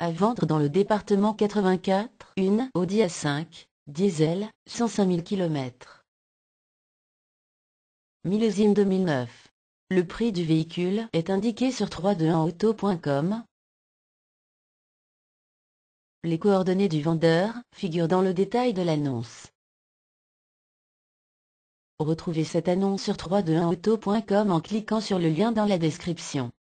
À vendre dans le département 84, une Audi A5, diesel, 105 000 km. Millésime 2009. Le prix du véhicule est indiqué sur 321auto.com. Les coordonnées du vendeur figurent dans le détail de l'annonce. Retrouvez cette annonce sur 321auto.com en cliquant sur le lien dans la description.